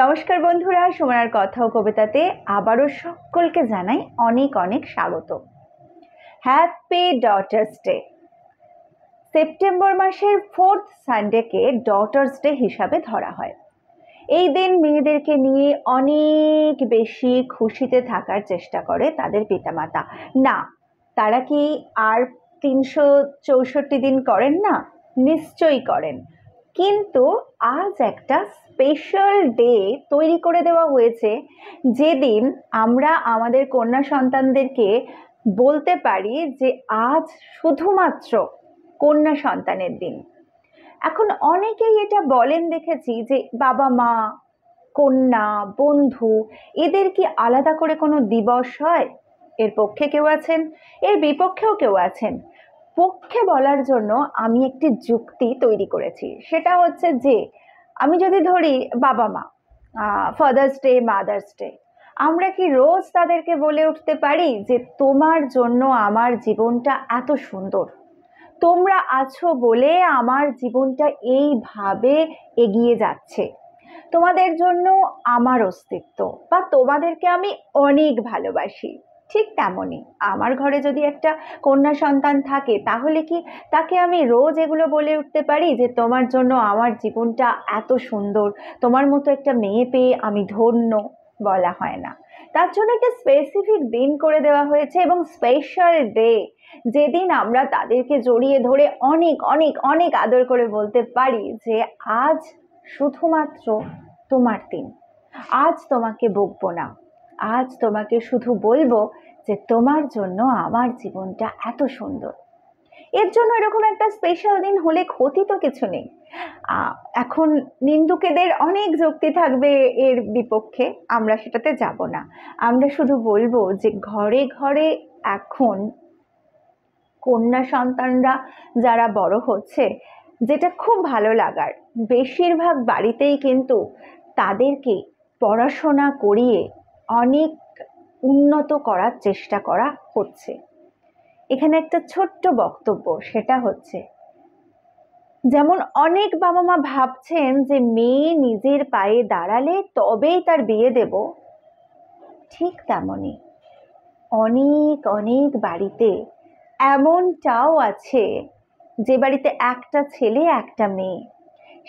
নমস্কার বন্ধুরা সোমনার কথা ও কবিতাতে আবারও সকলকে জানাই অনেক অনেক স্বাগত হ্যাপি ডটার্স ডে সেপ্টেম্বর মাসের ফোর্থ সানডেকে ডটার্স ডে হিসাবে ধরা হয় এই দিন মেয়েদেরকে নিয়ে অনেক বেশি খুশিতে থাকার চেষ্টা করে তাদের পিতামাতা না তারা কি আর তিনশো চৌষট্টি দিন করেন না নিশ্চয়ই করেন কিন্তু আজ একটা স্পেশাল ডে তৈরি করে দেওয়া হয়েছে যেদিন আমরা আমাদের কন্যা সন্তানদেরকে বলতে পারি যে আজ শুধুমাত্র কন্যা সন্তানের দিন এখন অনেকেই এটা বলেন দেখেছি যে বাবা মা কন্যা বন্ধু এদের কি আলাদা করে কোনো দিবস হয় এর পক্ষে কেউ আছেন এর বিপক্ষেও কেউ আছেন পক্ষে বলার জন্য আমি একটি যুক্তি তৈরি করেছি সেটা হচ্ছে যে আমি যদি ধরি বাবা মা ফাদার্স ডে মাদার্স ডে আমরা কি রোজ তাদেরকে বলে উঠতে পারি যে তোমার জন্য আমার জীবনটা এত সুন্দর তোমরা আছো বলে আমার জীবনটা এইভাবে এগিয়ে যাচ্ছে তোমাদের জন্য আমার অস্তিত্ব বা তোমাদেরকে আমি অনেক ভালোবাসি ঠিক তেমনই আমার ঘরে যদি একটা কন্যা সন্তান থাকে তাহলে কি তাকে আমি রোজ এগুলো বলে উঠতে পারি যে তোমার জন্য আমার জীবনটা এত সুন্দর তোমার মতো একটা মেয়ে পেয়ে আমি ধন্য বলা হয় না তার জন্য একটা স্পেসিফিক দিন করে দেওয়া হয়েছে এবং স্পেশাল ডে যেদিন আমরা তাদেরকে জড়িয়ে ধরে অনেক অনেক অনেক আদর করে বলতে পারি যে আজ শুধুমাত্র তোমার দিন আজ তোমাকে বকবো না আজ তোমাকে শুধু বলবো যে তোমার জন্য আমার জীবনটা এত সুন্দর এর জন্য এরকম একটা স্পেশাল দিন হলে ক্ষতি তো কিছু নেই এখন নিন্দুকেদের অনেক যুক্তি থাকবে এর বিপক্ষে আমরা সেটাতে যাব না আমরা শুধু বলবো যে ঘরে ঘরে এখন কন্যা সন্তানরা যারা বড় হচ্ছে যেটা খুব ভালো লাগার বেশিরভাগ বাড়িতেই কিন্তু তাদেরকে পড়াশোনা করিয়ে অনেক উন্নত করার চেষ্টা করা হচ্ছে এখানে একটা ছোট্ট বক্তব্য সেটা হচ্ছে যেমন অনেক বাবা মা ভাবছেন যে মেয়ে নিজের পায়ে দাঁড়ালে তবেই তার বিয়ে দেব ঠিক তেমনই অনেক অনেক বাড়িতে এমনটাও আছে যে বাড়িতে একটা ছেলে একটা মেয়ে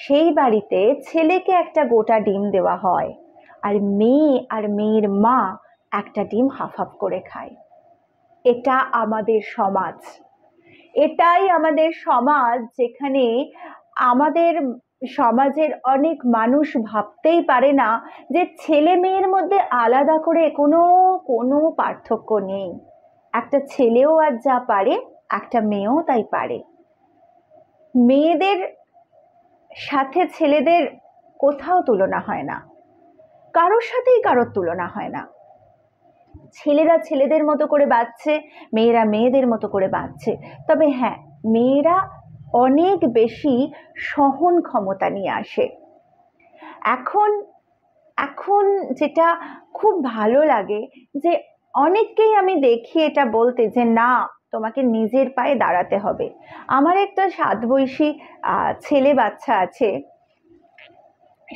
সেই বাড়িতে ছেলেকে একটা গোটা ডিম দেওয়া হয় আর মেয়ে আর মেয়ের মা একটা ডিম হাফ হাফ করে খায় এটা আমাদের সমাজ এটাই আমাদের সমাজ যেখানে আমাদের সমাজের অনেক মানুষ ভাবতেই পারে না যে ছেলে মেয়ের মধ্যে আলাদা করে কোনো কোনো পার্থক্য নেই একটা ছেলেও আর যা পারে একটা মেয়েও তাই পারে মেয়েদের সাথে ছেলেদের কোথাও তুলনা হয় না কারোর সাথেই কারোর তুলনা হয় না ছেলেরা ছেলেদের মতো করে বাঁচছে মেয়েরা মেয়েদের মতো করে বাঁচছে তবে হ্যাঁ মেয়েরা অনেক বেশি সহন ক্ষমতা নিয়ে আসে এখন এখন যেটা খুব ভালো লাগে যে অনেককেই আমি দেখি এটা বলতে যে না তোমাকে নিজের পায়ে দাঁড়াতে হবে আমার একটা সাত বয়সী ছেলে বাচ্চা আছে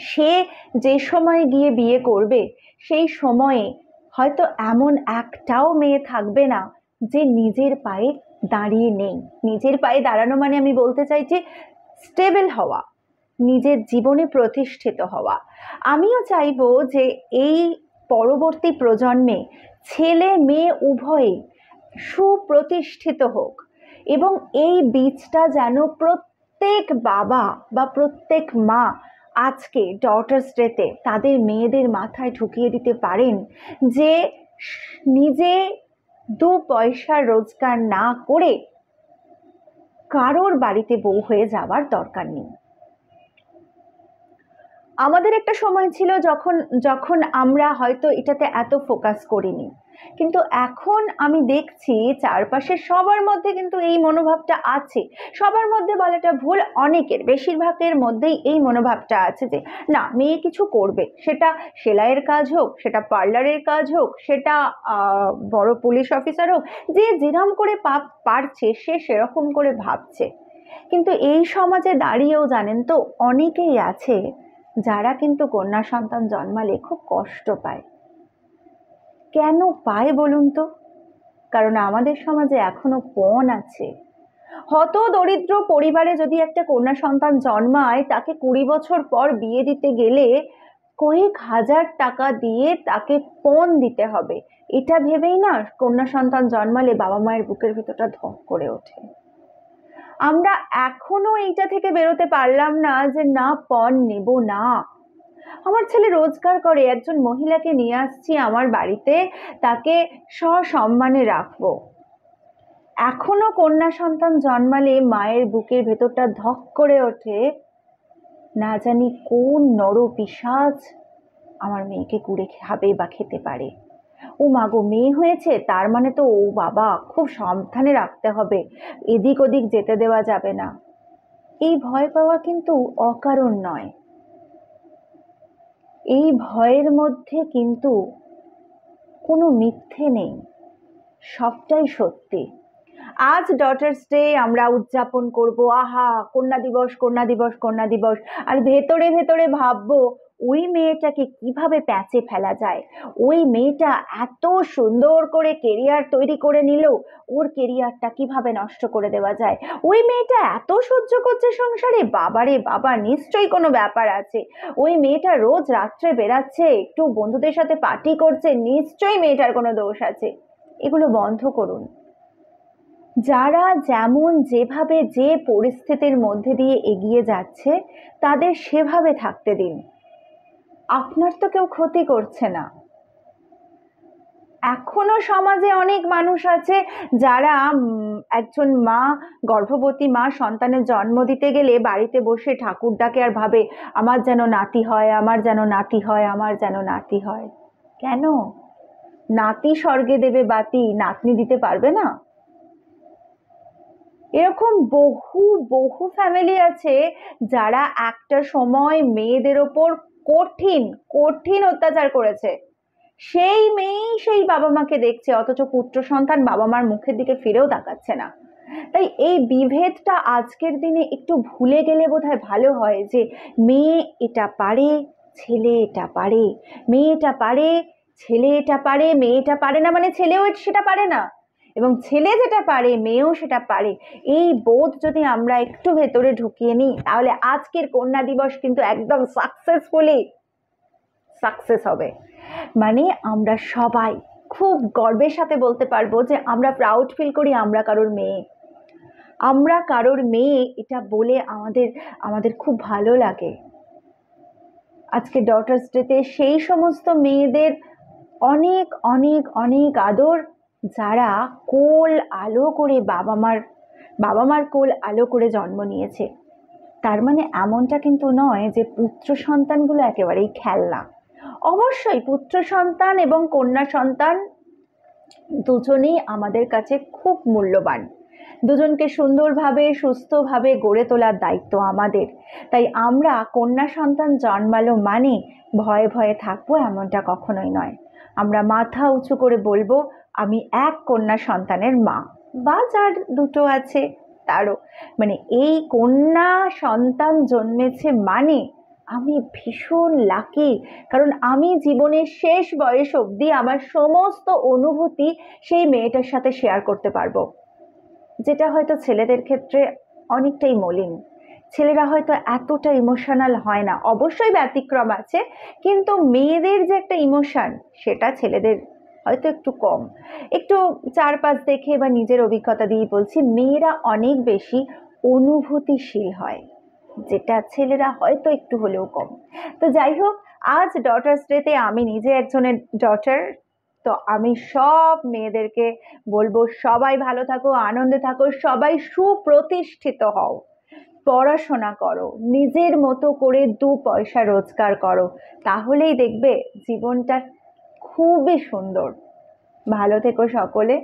সে যে সময় গিয়ে বিয়ে করবে সেই সময়ে হয়তো এমন একটাও মেয়ে থাকবে না যে নিজের পায়ে দাঁড়িয়ে নেই নিজের পায়ে দাঁড়ানো মানে আমি বলতে চাইছি স্টেবল হওয়া নিজের জীবনে প্রতিষ্ঠিত হওয়া আমিও চাইব যে এই পরবর্তী প্রজন্মে ছেলে মেয়ে উভয়ে সুপ্রতিষ্ঠিত হোক এবং এই বীজটা যেন প্রত্যেক বাবা বা প্রত্যেক মা আজকে ডটার্স ডেতে তাদের মেয়েদের মাথায় ঢুকিয়ে দিতে পারেন যে নিজে দু পয়সা রোজগার না করে কারোর বাড়িতে বউ হয়ে যাওয়ার দরকার নেই আমাদের একটা সময় ছিল যখন যখন আমরা হয়তো এটাতে এত ফোকাস করিনি কিন্তু এখন আমি দেখছি চারপাশে সবার মধ্যে কিন্তু এই মনোভাবটা আছে সবার মধ্যে বলাটা ভুল অনেকের বেশিরভাগের মধ্যেই এই মনোভাবটা আছে যে না মেয়ে কিছু করবে সেটা সেলাইয়ের কাজ হোক সেটা পার্লারের কাজ হোক সেটা বড় পুলিশ অফিসার হোক যে যেরম করে পাপ পারছে সে সেরকম করে ভাবছে কিন্তু এই সমাজে দাঁড়িয়েও জানেন তো অনেকেই আছে যারা কিন্তু কন্যা সন্তান জন্মালে খুব কষ্ট পায় কেন পায় বলুন তো কারণ আমাদের সমাজে এখনও পণ আছে হত দরিদ্র পরিবারে যদি একটা কন্যা সন্তান জন্মায় তাকে কুড়ি বছর পর বিয়ে দিতে গেলে কয়েক হাজার টাকা দিয়ে তাকে পণ দিতে হবে এটা ভেবেই না কন্যা সন্তান জন্মালে বাবা মায়ের বুকের ভিতরটা ধক করে ওঠে আমরা এখনও এইটা থেকে বেরোতে পারলাম না যে না পণ নেব না আমার ছেলে রোজগার করে একজন মহিলাকে নিয়ে আসছি আমার বাড়িতে তাকে সসম্মানে রাখবো এখনো কন্যা সন্তান জন্মালে মায়ের বুকের ভেতরটা ধক করে ওঠে না জানি কোন নর পিসাজ আমার মেয়েকে কুড়ে খাবে বা খেতে পারে ও মাগো মেয়ে হয়েছে তার মানে তো ও বাবা খুব সাবধানে রাখতে হবে এদিক ওদিক যেতে দেওয়া যাবে না এই ভয় পাওয়া কিন্তু অকারণ নয় এই ভয়ের মধ্যে কিন্তু কোনো মিথ্যে নেই সবটাই সত্যি আজ ডটার্স ডে আমরা উদযাপন করব আহা কন্যা দিবস কন্যা দিবস কন্যা দিবস আর ভেতরে ভেতরে ভাববো ওই মেয়েটাকে কিভাবে প্যাচে ফেলা যায় ওই মেয়েটা এত সুন্দর করে কেরিয়ার তৈরি করে নিল ওর কেরিয়ারটা কিভাবে নষ্ট করে দেওয়া যায় ওই মেয়েটা এত সহ্য করছে সংসারে বাবারে বাবা নিশ্চয়ই কোনো ব্যাপার আছে ওই মেয়েটা রোজ রাত্রে বেড়াচ্ছে একটু বন্ধুদের সাথে পার্টি করছে নিশ্চয়ই মেয়েটার কোনো দোষ আছে এগুলো বন্ধ করুন যারা যেমন যেভাবে যে পরিস্থিতির মধ্যে দিয়ে এগিয়ে যাচ্ছে তাদের সেভাবে থাকতে দিন আপনার তো কেউ ক্ষতি করছে না এখনো সমাজে অনেক মানুষ আছে যারা একজন মা গর্ভবতী মা সন্তানের জন্ম দিতে গেলে বাড়িতে বসে ঠাকুর ডাকে আর ভাবে আমার যেন নাতি হয় আমার যেন নাতি হয় আমার যেন নাতি হয় কেন নাতি স্বর্গে দেবে বাতি নাতনি দিতে পারবে না এরকম বহু বহু ফ্যামিলি আছে যারা একটা সময় মেয়েদের ওপর কঠিন কঠিন অত্যাচার করেছে সেই মেয়েই সেই বাবা মাকে দেখছে অথচ পুত্র সন্তান বাবা মার মুখের দিকে ফিরেও তাকাচ্ছে না তাই এই বিভেদটা আজকের দিনে একটু ভুলে গেলে বোধহয় ভালো হয় যে মেয়ে এটা পারে ছেলে এটা পারে মেয়ে এটা পারে ছেলে এটা পারে মেয়েটা পারে না মানে ছেলেও সেটা পারে না এবং ছেলে যেটা পারে মেয়েও সেটা পারে এই বোধ যদি আমরা একটু ভেতরে ঢুকিয়ে নিই তাহলে আজকের কন্যা দিবস কিন্তু একদম সাকসেসফুলি সাকসেস হবে মানে আমরা সবাই খুব গর্বের সাথে বলতে পারবো যে আমরা প্রাউড ফিল করি আমরা কারোর মেয়ে আমরা কারোর মেয়ে এটা বলে আমাদের আমাদের খুব ভালো লাগে আজকে ডটার্স ডেতে সেই সমস্ত মেয়েদের অনেক অনেক অনেক আদর যারা কোল আলো করে বাবা মার বাবা মার কোল আলো করে জন্ম নিয়েছে তার মানে এমনটা কিন্তু নয় যে পুত্র সন্তানগুলো একেবারেই খেলনা অবশ্যই পুত্র সন্তান এবং কন্যা সন্তান দুজনেই আমাদের কাছে খুব মূল্যবান দুজনকে সুন্দরভাবে সুস্থভাবে গড়ে তোলার দায়িত্ব আমাদের তাই আমরা কন্যা সন্তান জন্মালো মানে ভয়ে ভয়ে থাকবো এমনটা কখনোই নয় আমরা মাথা উঁচু করে বলবো আমি এক কন্যা সন্তানের মা বা যার দুটো আছে তারও মানে এই কন্যা সন্তান জন্মেছে মানে আমি ভীষণ লাকি কারণ আমি জীবনের শেষ বয়স অবধি আমার সমস্ত অনুভূতি সেই মেয়েটার সাথে শেয়ার করতে পারবো যেটা হয়তো ছেলেদের ক্ষেত্রে অনেকটাই মলিন ছেলেরা হয়তো এতটা ইমোশনাল হয় না অবশ্যই ব্যতিক্রম আছে কিন্তু মেয়েদের যে একটা ইমোশান সেটা ছেলেদের হয়তো একটু কম একটু চারপাশ দেখে বা নিজের অভিজ্ঞতা দিয়ে বলছি মেয়েরা অনেক বেশি অনুভূতিশীল হয় যেটা ছেলেরা হয়তো একটু হলেও কম তো যাই হোক আজ ডটার্স ডেতে আমি নিজে একজনের ডটার তো আমি সব মেয়েদেরকে বলবো সবাই ভালো থাকো আনন্দে থাকো সবাই সুপ্রতিষ্ঠিত হও পড়াশোনা করো নিজের মতো করে দু পয়সা রোজগার করো তাহলেই দেখবে জীবনটা খুবই সুন্দর ভালো থেকো সকলে